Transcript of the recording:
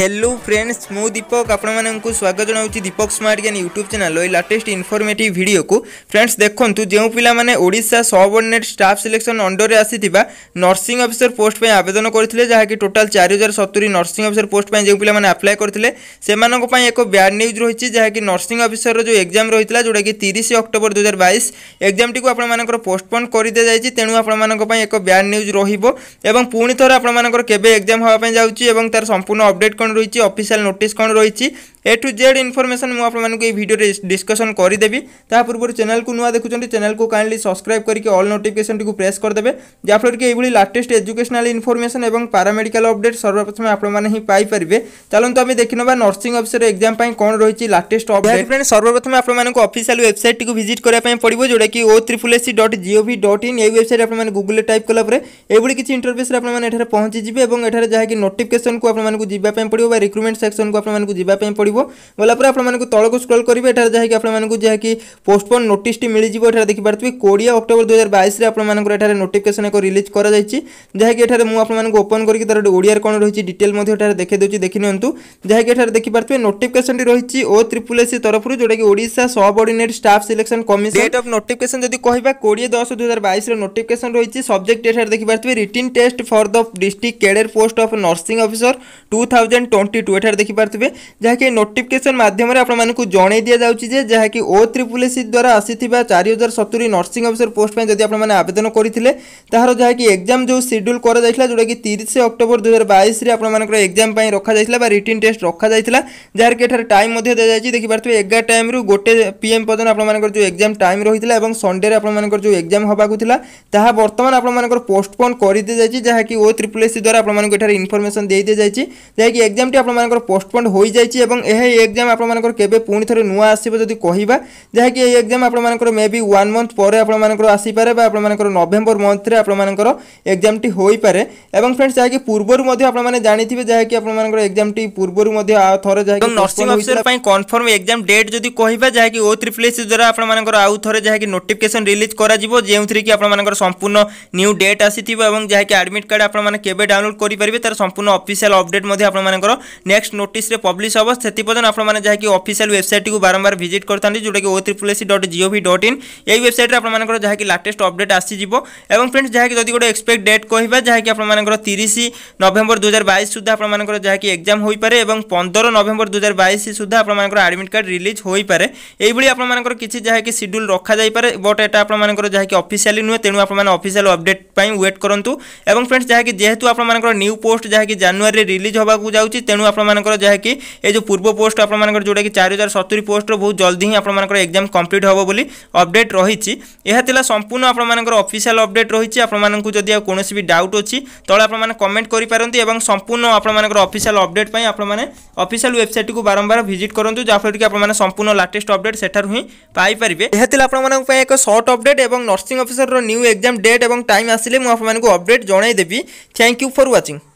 hello friends मु दीपक आपण स्वागत जनावि Deepak smart Gyan YouTube channel ए लाटेस्ट इनफर्मेट भिड को फ्रेंड्स देखते जो पाने सबअर्डिनेट स्टाफ सिलेक्शन अंडर में आसी नर्सिंग अफिसर पोस्ट आवेदन करते जहाँकि टोटाल चार हजार सतुरी नर्सिंग अफिसर पोस्ट जो पाने आप्लाय करते से एक ब्याड न्यूज रही जहाँकि नर्सिंग अफिसर जो एक्जाम रही है जोटा कि तीस अक्टोबर दुई हजार बैस एक्जाम टी आपर पोस्टपोन कर दी जाए तेणु आपण एक ब्याड न्यूज रोक पुणी थे आपर केवे एक्जाम हाँपी जाऊँगी और तार संपूर्ण अपडेट কোণ রয়েছে অফিসিয়াল নোটিস কোণ রয়েছে ए टू जेड इनफर्मेसन मुझे भिडियो डिस्कसन करदेवी ता पूर्व चैनल को नुआ देखुं चैनल को कैंडली सब्सक्राइब करके अल नोटिफिकेसन टी प्रेस करदे जहाँफल कि यही लाटेस्ट एजुकेशनाल इनफर्मेसन और पारामेडिकाल अपडेट सर्वप्रथम आपने पाइपर चलू आम देखने ना नर्सिंग अफिसर एक्जाम कौन रही लाटेस्ट अपडेट फ्रेंड सर्वप्रथम आपको अफिसील वेबसाइट को भिजिट করা पड़ो जोटा कि ओ त्रिपुल এসি डट জিওভি भी डट इन ওয়েবসাইট আপনার গুগলে টাইপ কলাপরে এইভাবে কিছু ইন্টরভ্যুসে আপনার এখানে পৌঁছি যাবে এবং এখানে যা কি নোটিফিকেসন रिक्रुटमेंट सेक्शन को आपको রিক্রুটমেন্ট সেকশন ଆସିବ ଗଲା ପରେ ଆପଣମାନଙ୍କୁ ତଳକୁ ସ୍କ୍ରୋଲ୍ କରିବେ ଏଠାରେ ଯାହାକି ଆପଣମାନଙ୍କୁ ଯାହାକି ପୋଷ୍ଟପୋନ୍ ନୋଟିସ୍ଟି ମିଳିଯିବ ଏଠାରେ ଦେଖିପାରୁଥିବେ କୋଡ଼ିଏ ଅକ୍ଟୋବର ଦୁଇ ହଜାର ବାଇଶରେ ଆପଣମାନଙ୍କର ଏଠାରେ ନୋଟିଫିକେସନ୍ ଏକ ରିଲିଜ୍ କରାଯାଇଛି ଯାହାକି ଏଠାରେ ମୁଁ ଆପଣମାନଙ୍କୁ ଓପନ୍ କରିକି ତା'ର ଓଡ଼ିଆରେ କ'ଣ ରହିଛି ଡିଟେଲ୍ ମଧ୍ୟ ଏଠାରେ ଦେଖାଇ ଦେଉଛି ଦେଖିନିଅନ୍ତୁ ଯାହାକି ଏଠାରେ ଦେଖିପାରୁଥିବେ ନୋଟିଫିକେସନ୍ଟି ରହିଛି ଓ ତ୍ରିପୁଲ ଏସ୍ସି ତରଫରୁ ଯେଉଁଟାକି Odisha subordinate staff selection commission date of notification ଯଦି କହିବା କୋଡ଼ିଏ ଦଶ ଦୁଇ ହଜାର ବାଇଶର ନୋଟିଫିକେସନ୍ ରହିଛି ସବଜେକ୍ଟ ଏଠାରେ ଦେଖିପାରୁଥିବେ written test for the district cadre post of nursing officer two thousand twenty two ଏଠାରେ ଦେଖିପାରୁଥିବେ ଯାହାକି ନୋଟିଫିକେସନ୍ ମାଧ୍ୟମରେ ଆପଣମାନଙ୍କୁ ଜଣାଇ ଦିଆଯାଉଛି ଯେ ଯାହାକି ଓ ତ୍ରିପୁଲ ଏସି ଦ୍ୱାରା ଆସିଥିବା ଚାରି ହଜାର ସତୁରି ନର୍ସିଂ ଅଫିସର ପୋଷ୍ଟ ପାଇଁ ଯଦି ଆପଣମାନେ ଆବେଦନ କରିଥିଲେ ତାହାର ଯାହାକି ଏକ୍ଜାମ୍ ଯେଉଁ ସିଡ୍ୟୁଲ୍ କରାଯାଇଥିଲା ଯେଉଁଟାକି ତିରିଶ ଅକ୍ଟୋବର ଦୁଇ ହଜାର ବାଇଶରେ ଆପଣମାନଙ୍କର ଏକ୍ଜାମ୍ ପାଇଁ ରଖାଯାଇଥିଲା ବା ରିଟିନ୍ ଟେଷ୍ଟ ରଖାଯାଇଥିଲା ଯାହାକି ଏଠାରେ ଟାଇମ୍ ମଧ୍ୟ ଦିଆଯାଇଛି ଦେଖିପାରୁଥିବେ ଏଗାର ଟାଇମ୍ରୁ ଗୋଟେ ପି ଏମ୍ ପର୍ଯ୍ୟନ୍ତ ଆପଣମାନଙ୍କର ଯେଉଁ ଏକ୍ଜାମ୍ ଟାଇମ୍ ରହିଥିଲା ଏବଂ ସଣ୍ଡେରେ ଆପଣମାନଙ୍କର ଯେଉଁ ଏକ୍ଜାମ୍ ହେବାକୁ ଥିଲା ତାହା ବର୍ତ୍ତମାନ ଆପଣମାନଙ୍କର ପୋଷ୍ଟପୋନ୍ କରିଦିଆଯାଇଛି ଯାହାକି ଓ ତ୍ରିପୁଲ ଏସି ଦ୍ୱାରା ଆପଣମାନଙ୍କୁ ଏଠାରେ ଇନଫର୍ମେସନ୍ ଦେଇ ଦିଆଯାଇଛି ଯାହାକି ଏକ୍ଜାମ୍ଟି ଆପଣମାନଙ୍କର ପୋଷ୍ଟପୋନ୍ ହୋଇଯାଇଛି ଏବଂ ଏହି ଏକ୍ଜାମ୍ ଆପଣମାନଙ୍କର କେବେ ପୁଣି ଥରେ ନୂଆ ଆସିବ ଯଦି କହିବା ଯାହାକି ଏହି ଏକ୍ଜାମ୍ ଆପଣମାନଙ୍କର ମେ ବି ୱାନ୍ ମନ୍ଥ ପରେ ଆପଣମାନଙ୍କର ଆସିପାରେ ବା ଆପଣମାନଙ୍କର ନଭେମ୍ବର ମନ୍ଥରେ ଆପଣମାନଙ୍କର ଏକ୍ଜାମ୍ଟି ହୋଇପାରେ ଏବଂ ଫ୍ରେଣ୍ଡସ୍ ଯାହାକି ପୂର୍ବରୁ ମଧ୍ୟ ଆପଣମାନେ ଜାଣିଥିବେ ଯାହାକି ଆପଣମାନଙ୍କର ଏକ୍ଜାମ୍ଟି ପୂର୍ବରୁ ମଧ୍ୟ ଥରେ ଯାହାକି ନର୍ସିଂ ଅଫିସର ପାଇଁ କନଫର୍ମ ଏକ୍ଜାମ୍ ଡେଟ୍ ଯଦି କହିବା ଯାହାକି ଓ ତ୍ରିପଲ୍ ଏସ୍ ଦ୍ୱାରା ଆପଣମାନଙ୍କର ଆଉ ଥରେ ଯାହାକି ନୋଟିଫିକେସନ୍ ରିଲିଜ୍ କରାଯିବ ଯେଉଁଥିରେ କି ଆପଣମାନଙ୍କର ସମ୍ପୂର୍ଣ୍ଣ ନ୍ୟୁ ଡେଟ୍ ଆସିଥିବ ଏବଂ ଯାହାକି ଆଡ଼ମିଟ୍ କାର୍ଡ଼ ଆପଣମାନେ କେବେ ଡାଉନଲୋଡ୍ କରିପାରିବେ ତାର ସମ୍ପୂର୍ଣ୍ଣ ଅଫିସିଆଲ୍ ଅପଡେଟ୍ ମଧ୍ୟ ଆପଣମାନଙ୍କର ନେକ୍ସଟ ନୋଟିସ୍ରେ ପବ୍ଲିଶ ହେବ ସେଥିପ୍ରତି ଆପଣମାନେ ଯାହାକି ଅଫିସିଆଲ ୱେବସାଇଟ୍କୁ ବାରମ୍ବାର ଭିଜିଟ୍ କରିଥାନ୍ତି ଯେଉଁଟାକି ଓ triple SC dot V dot in ଏହି ୱେବସାଇଟ୍ରେ ଆପଣମାନଙ୍କର ଯାହାକି ଲାଟେଷ୍ଟ ଅପଡେଟ୍ ଆସିଯିବ ଏବଂ ଫ୍ରେଣ୍ଡସ୍ ଯାହାକି ଯଦି ଗୋଟେ ଏକ୍ସପେକ୍ଟ ଡେଟ୍ କହିବା ଯାହାକି ଆପଣମାନଙ୍କର ତିରିଶ ନଭେମ୍ବର ଦୁଇ ହଜାର ବାଇଶ ସୁଦ୍ଧା ଆପଣମାନଙ୍କର ଯାହାକି ଏକ୍ଜାମ୍ ହୋଇପାରେ ଏବଂ ପନ୍ଦର ନଭେମ୍ବର ଦୁଇ ହଜାର ବାଇଶ ସୁଦ୍ଧା ଆପଣମାନଙ୍କର ଆଡ଼ମିଟ୍ କାର୍ଡ଼ ରିଲିଜ୍ ହୋଇପାରେ ଏଇଭଳି ଆପଣମାନଙ୍କର କିଛି ଯାହାକି ସିଡ୍ୟୁଲ୍ ରଖାଯାଇପାରେ ବଟ୍ ଏଇଟା ଆପଣମାନଙ୍କର ଯାହାକି ଅଫିସିଆଲି ନୁହେଁ ତେଣୁ ଆପଣମାନେ ଅଫିସିଆଲ ଅପଡେଟ୍ ପାଇଁ ୱେଟ୍ କରନ୍ତୁ ଏବଂ ଫ୍ରେଣ୍ଡସ୍ ଯାହାକି ଯେହେତୁ ଆପଣମାନଙ୍କର ନ୍ୟୁ ପୋଷ୍ଟ ଯାହାକି ଜାନୁଆରୀରେ ରିଲିଜ୍ ହେବାକୁ ଯାଉଛି ତେଣୁ ଆପଣମାନଙ୍କର ଯାହାକି ଏ ଯେଉଁ ପୂର୍ବ পূর্ব পোস্ট আপনার যেটা কি চারি হাজার সতুরি পোস্টর বহু জলদি হি আপনার এক্সাম কমপ্লিট হব বলে অপডেট রয়েছে এলা সম্পূর্ণ আপনার অফিসিয়াল অপডেট রয়েছে আপনার যদি কোণী বি ডাউট অছি তলে আপনার কমেন্ট করে পারতে এবং সম্পূর্ণ আপনার অফিসিয়াল অপডেট পাই আপনার অফিসিয়াল ওয়েবসাইট কু বারম্বার ভিজিট করতু যাফলে কি আপনার সম্পূর্ণ লাটেস্ট অপডেট সেঠার হি পাইপারে এলা আপনার এক সর্ট অপডেট এবং nursing officer new exam date এবং টাইম আসলে আপনার অপডেট জনাইদেবি থ্যাংক ইউ ফর ওয়াচিং